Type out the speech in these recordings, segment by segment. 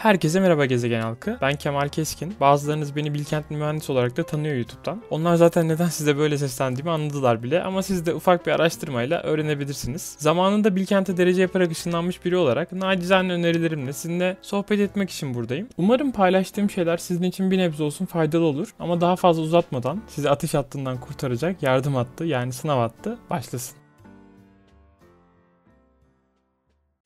Herkese merhaba gezegen halkı. Ben Kemal Keskin. Bazılarınız beni Bilkentli mühendis olarak da tanıyor YouTube'dan. Onlar zaten neden size böyle seslendiğimi anladılar bile ama siz de ufak bir araştırmayla öğrenebilirsiniz. Zamanında Bilkent'e derece yaparak ışınlanmış biri olarak nacizane önerilerimle sizinle sohbet etmek için buradayım. Umarım paylaştığım şeyler sizin için bir nebze olsun faydalı olur ama daha fazla uzatmadan sizi atış hattından kurtaracak yardım hattı yani sınav hattı başlasın.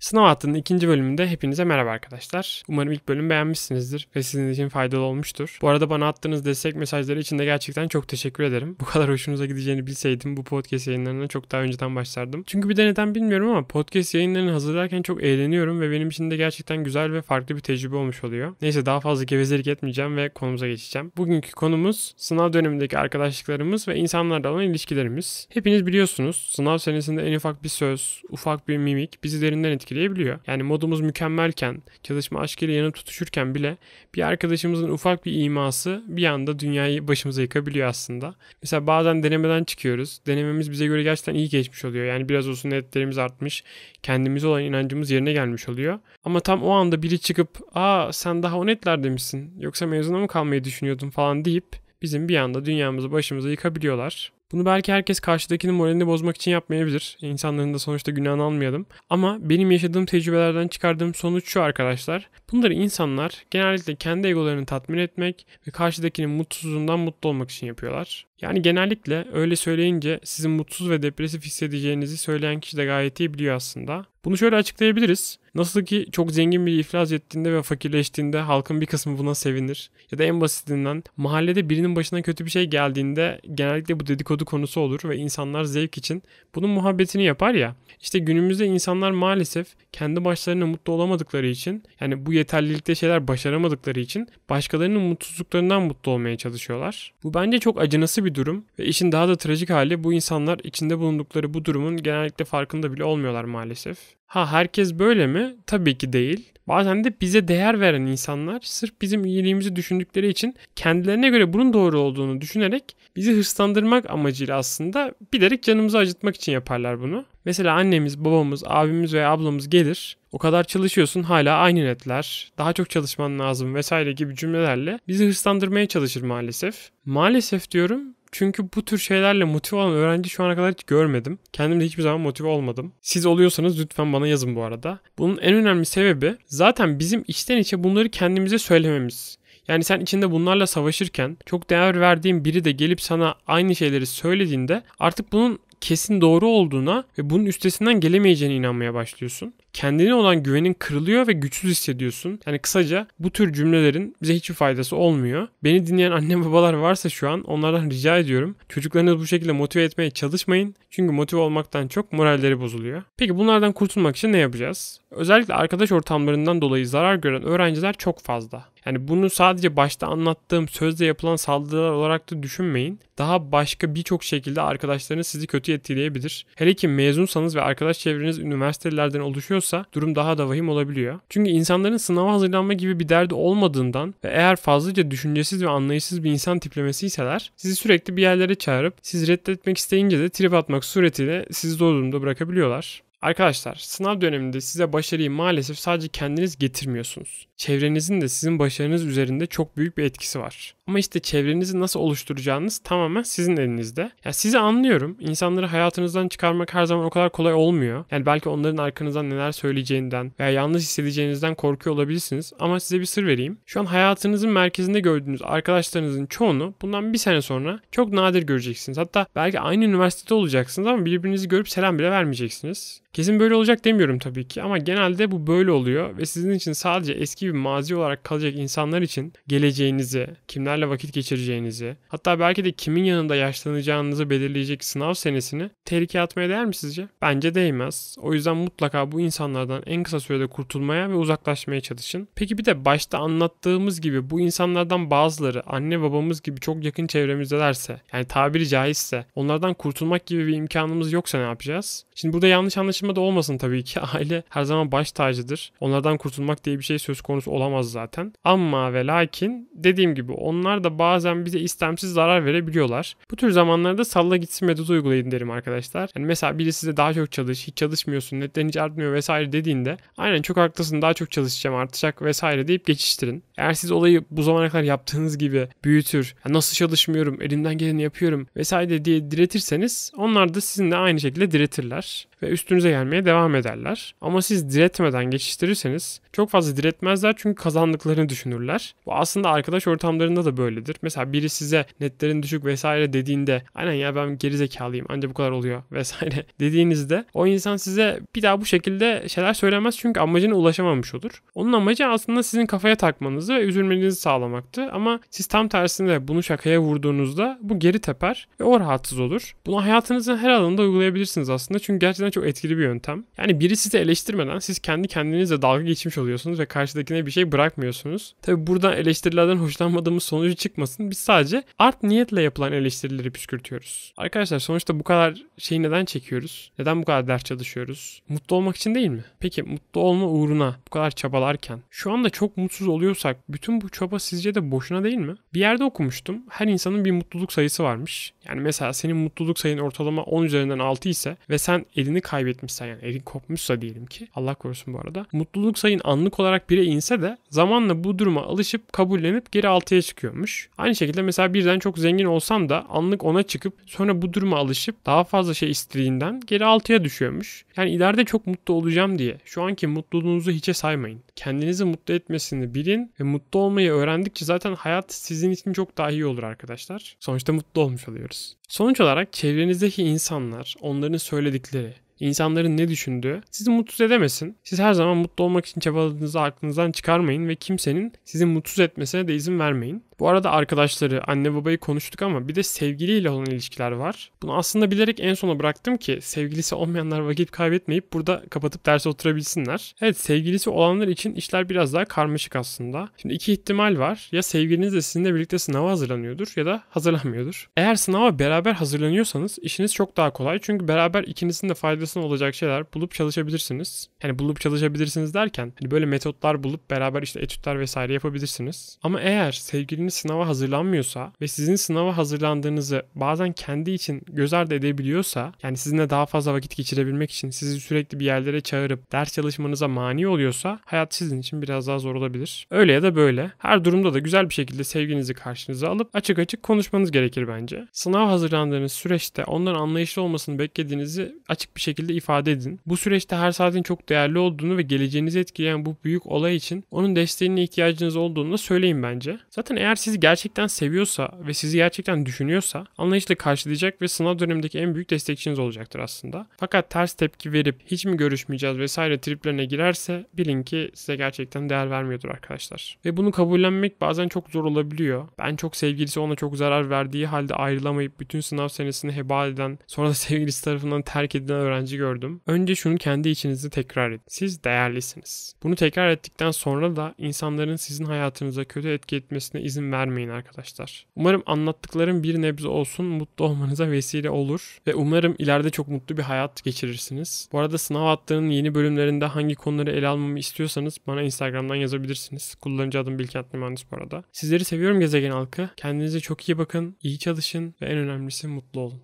Sınav Hattı'nın ikinci bölümünde hepinize merhaba arkadaşlar. Umarım ilk bölüm beğenmişsinizdir ve sizin için faydalı olmuştur. Bu arada bana attığınız destek mesajları için de gerçekten çok teşekkür ederim. Bu kadar hoşunuza gideceğini bilseydim bu podcast yayınlarına çok daha önceden başlardım. Çünkü bir de neden bilmiyorum ama podcast yayınlarını hazırlarken çok eğleniyorum ve benim için de gerçekten güzel ve farklı bir tecrübe olmuş oluyor. Neyse daha fazla gevezelik etmeyeceğim ve konumuza geçeceğim. Bugünkü konumuz sınav dönemindeki arkadaşlıklarımız ve insanlarla olan ilişkilerimiz. Hepiniz biliyorsunuz sınav senesinde en ufak bir söz, ufak bir mimik bizi derinden etkiliyor etkileyebiliyor. Yani modumuz mükemmelken, çalışma aşkıyla yanıp tutuşurken bile bir arkadaşımızın ufak bir iması bir anda dünyayı başımıza yıkabiliyor aslında. Mesela bazen denemeden çıkıyoruz. Denememiz bize göre gerçekten iyi geçmiş oluyor. Yani biraz olsun netlerimiz artmış. Kendimize olan inancımız yerine gelmiş oluyor. Ama tam o anda biri çıkıp aa sen daha o netlerde misin? Yoksa mezuna mı kalmayı düşünüyordun falan deyip bizim bir anda dünyamızı başımıza yıkabiliyorlar. Bunu belki herkes karşıdakinin moralini bozmak için yapmayabilir. İnsanların da sonuçta günahını almayalım. Ama benim yaşadığım tecrübelerden çıkardığım sonuç şu arkadaşlar. Bunları insanlar genellikle kendi egolarını tatmin etmek ve karşıdakinin mutsuzluğundan mutlu olmak için yapıyorlar. Yani genellikle öyle söyleyince sizin mutsuz ve depresif hissedeceğinizi söyleyen kişi de gayet iyi biliyor aslında. Bunu şöyle açıklayabiliriz. Nasıl ki çok zengin biri iflas ettiğinde ve fakirleştiğinde halkın bir kısmı buna sevinir. Ya da en basitinden mahallede birinin başına kötü bir şey geldiğinde genellikle bu dedikodu konusu olur ve insanlar zevk için bunun muhabbetini yapar ya. İşte günümüzde insanlar maalesef kendi başlarına mutlu olamadıkları için yani bu yeterlilikte şeyler başaramadıkları için başkalarının mutsuzluklarından mutlu olmaya çalışıyorlar. Bu bence çok acınası bir durum ve işin daha da trajik hali bu insanlar içinde bulundukları bu durumun genellikle farkında bile olmuyorlar maalesef. Ha herkes böyle mi? Tabii ki değil. Bazen de bize değer veren insanlar sırf bizim iyiliğimizi düşündükleri için kendilerine göre bunun doğru olduğunu düşünerek bizi hırslandırmak amacıyla aslında bilerek canımızı acıtmak için yaparlar bunu. Mesela annemiz, babamız, abimiz veya ablamız gelir. O kadar çalışıyorsun hala aynı netler. Daha çok çalışman lazım vesaire gibi cümlelerle bizi hırslandırmaya çalışır maalesef. Maalesef diyorum çünkü bu tür şeylerle motive olan öğrenci şu ana kadar hiç görmedim. Kendimde hiçbir zaman motive olmadım. Siz oluyorsanız lütfen bana yazın bu arada. Bunun en önemli sebebi zaten bizim içten içe bunları kendimize söylememiz. Yani sen içinde bunlarla savaşırken çok değer verdiğin biri de gelip sana aynı şeyleri söylediğinde artık bunun kesin doğru olduğuna ve bunun üstesinden gelemeyeceğine inanmaya başlıyorsun kendine olan güvenin kırılıyor ve güçsüz hissediyorsun. Yani kısaca bu tür cümlelerin bize hiçbir faydası olmuyor. Beni dinleyen anne babalar varsa şu an onlardan rica ediyorum. Çocuklarınızı bu şekilde motive etmeye çalışmayın. Çünkü motive olmaktan çok moralleri bozuluyor. Peki bunlardan kurtulmak için ne yapacağız? Özellikle arkadaş ortamlarından dolayı zarar gören öğrenciler çok fazla. Yani bunu sadece başta anlattığım sözle yapılan saldırılar olarak da düşünmeyin. Daha başka birçok şekilde arkadaşlarınız sizi kötü etkileyebilir. Hele ki mezunsanız ve arkadaş çevreniz üniversitelerden oluşuyorsa durum daha da vahim olabiliyor. Çünkü insanların sınava hazırlanma gibi bir derdi olmadığından ve eğer fazlaca düşüncesiz ve anlayışsız bir insan tiplemesiyseler sizi sürekli bir yerlere çağırıp sizi reddetmek isteyince de trip atmak suretiyle sizi zor durumda bırakabiliyorlar. Arkadaşlar sınav döneminde size başarıyı maalesef sadece kendiniz getirmiyorsunuz. Çevrenizin de sizin başarınız üzerinde çok büyük bir etkisi var. Ama işte çevrenizi nasıl oluşturacağınız tamamen sizin elinizde. Ya sizi anlıyorum. İnsanları hayatınızdan çıkarmak her zaman o kadar kolay olmuyor. Yani belki onların arkanızdan neler söyleyeceğinden veya yanlış hissedeceğinizden korkuyor olabilirsiniz. Ama size bir sır vereyim. Şu an hayatınızın merkezinde gördüğünüz arkadaşlarınızın çoğunu bundan bir sene sonra çok nadir göreceksiniz. Hatta belki aynı üniversitede olacaksınız ama birbirinizi görüp selam bile vermeyeceksiniz. Kesin böyle olacak demiyorum tabii ki ama genelde bu böyle oluyor ve sizin için sadece eski bir mazi olarak kalacak insanlar için geleceğinizi, kimler insanlarla vakit geçireceğinizi, hatta belki de kimin yanında yaşlanacağınızı belirleyecek sınav senesini tehlikeye atmaya değer mi sizce? Bence değmez. O yüzden mutlaka bu insanlardan en kısa sürede kurtulmaya ve uzaklaşmaya çalışın. Peki bir de başta anlattığımız gibi bu insanlardan bazıları anne babamız gibi çok yakın çevremizdelerse, yani tabiri caizse onlardan kurtulmak gibi bir imkanımız yoksa ne yapacağız? Şimdi burada yanlış anlaşılma da olmasın tabii ki. Aile her zaman baş tacıdır. Onlardan kurtulmak diye bir şey söz konusu olamaz zaten. Ama ve lakin dediğim gibi onlar durumlar da bazen bize istemsiz zarar verebiliyorlar. Bu tür zamanlarda salla gitsin metodu uygulayın derim arkadaşlar. Yani mesela biri size daha çok çalış, hiç çalışmıyorsun, netlerin hiç artmıyor vesaire dediğinde aynen çok haklısın daha çok çalışacağım artacak vesaire deyip geçiştirin. Eğer siz olayı bu zamana kadar yaptığınız gibi büyütür, nasıl çalışmıyorum, elimden geleni yapıyorum vesaire diye diretirseniz onlar da sizinle aynı şekilde diretirler ve üstünüze gelmeye devam ederler. Ama siz diretmeden geçiştirirseniz çok fazla diretmezler çünkü kazandıklarını düşünürler. Bu aslında arkadaş ortamlarında da böyledir. Mesela biri size netlerin düşük vesaire dediğinde aynen ya ben gerizekalıyım anca bu kadar oluyor vesaire dediğinizde o insan size bir daha bu şekilde şeyler söylemez çünkü amacına ulaşamamış olur. Onun amacı aslında sizin kafaya takmanızı ve üzülmenizi sağlamaktı ama siz tam tersinde bunu şakaya vurduğunuzda bu geri teper ve o rahatsız olur. Bunu hayatınızın her alanında uygulayabilirsiniz aslında çünkü gerçekten çok etkili bir yöntem. Yani biri sizi eleştirmeden siz kendi kendinizle dalga geçmiş oluyorsunuz ve karşıdakine bir şey bırakmıyorsunuz. Tabi buradan eleştirilerden hoşlanmadığımız sonucu çıkmasın. Biz sadece art niyetle yapılan eleştirileri püskürtüyoruz. Arkadaşlar sonuçta bu kadar şeyi neden çekiyoruz? Neden bu kadar ders çalışıyoruz? Mutlu olmak için değil mi? Peki mutlu olma uğruna bu kadar çabalarken şu anda çok mutsuz oluyorsak bütün bu çaba sizce de boşuna değil mi? Bir yerde okumuştum. Her insanın bir mutluluk sayısı varmış. Yani mesela senin mutluluk sayın ortalama 10 üzerinden 6 ise ve sen elini izini kaybetmişsen yani elin kopmuşsa diyelim ki Allah korusun bu arada. Mutluluk sayın anlık olarak 1'e inse de zamanla bu duruma alışıp kabullenip geri altıya çıkıyormuş. Aynı şekilde mesela birden çok zengin olsan da anlık ona çıkıp sonra bu duruma alışıp daha fazla şey istediğinden geri altıya düşüyormuş. Yani ileride çok mutlu olacağım diye şu anki mutluluğunuzu hiçe saymayın. Kendinizi mutlu etmesini bilin ve mutlu olmayı öğrendikçe zaten hayat sizin için çok daha iyi olur arkadaşlar. Sonuçta mutlu olmuş oluyoruz. Sonuç olarak çevrenizdeki insanlar, onların söyledikleri, insanların ne düşündüğü sizi mutsuz edemesin. Siz her zaman mutlu olmak için çabaladığınızı aklınızdan çıkarmayın ve kimsenin sizi mutsuz etmesine de izin vermeyin. Bu arada arkadaşları, anne babayı konuştuk ama bir de sevgiliyle olan ilişkiler var. Bunu aslında bilerek en sona bıraktım ki sevgilisi olmayanlar vakit kaybetmeyip burada kapatıp derse oturabilsinler. Evet sevgilisi olanlar için işler biraz daha karmaşık aslında. Şimdi iki ihtimal var. Ya sevgiliniz de sizinle birlikte sınava hazırlanıyordur ya da hazırlanmıyordur. Eğer sınava beraber hazırlanıyorsanız işiniz çok daha kolay. Çünkü beraber ikinizin de faydasına olacak şeyler bulup çalışabilirsiniz. Hani bulup çalışabilirsiniz derken hani böyle metotlar bulup beraber işte etütler vesaire yapabilirsiniz. Ama eğer sevgiliniz sınava hazırlanmıyorsa ve sizin sınava hazırlandığınızı bazen kendi için göz ardı edebiliyorsa yani sizinle daha fazla vakit geçirebilmek için sizi sürekli bir yerlere çağırıp ders çalışmanıza mani oluyorsa hayat sizin için biraz daha zor olabilir. Öyle ya da böyle her durumda da güzel bir şekilde sevginizi karşınıza alıp açık açık konuşmanız gerekir bence. Sınav hazırlandığınız süreçte onların anlayışlı olmasını beklediğinizi açık bir şekilde ifade edin. Bu süreçte her saatin çok değerli olduğunu ve geleceğinizi etkileyen bu büyük olay için onun desteğine ihtiyacınız olduğunu da söyleyin bence. Zaten eğer eğer sizi gerçekten seviyorsa ve sizi gerçekten düşünüyorsa anlayışla karşılayacak ve sınav dönemindeki en büyük destekçiniz olacaktır aslında. Fakat ters tepki verip hiç mi görüşmeyeceğiz vesaire triplerine girerse bilin ki size gerçekten değer vermiyordur arkadaşlar. Ve bunu kabullenmek bazen çok zor olabiliyor. Ben çok sevgilisi ona çok zarar verdiği halde ayrılamayıp bütün sınav senesini heba eden sonra da sevgilisi tarafından terk edilen öğrenci gördüm. Önce şunu kendi içinizde tekrar edin. Siz değerlisiniz. Bunu tekrar ettikten sonra da insanların sizin hayatınıza kötü etki etmesine izin izin vermeyin arkadaşlar. Umarım anlattıklarım bir nebze olsun mutlu olmanıza vesile olur ve umarım ileride çok mutlu bir hayat geçirirsiniz. Bu arada sınav hattının yeni bölümlerinde hangi konuları ele almamı istiyorsanız bana Instagram'dan yazabilirsiniz. Kullanıcı adım Bilkent Mühendis bu arada. Sizleri seviyorum gezegen halkı. Kendinize çok iyi bakın, iyi çalışın ve en önemlisi mutlu olun.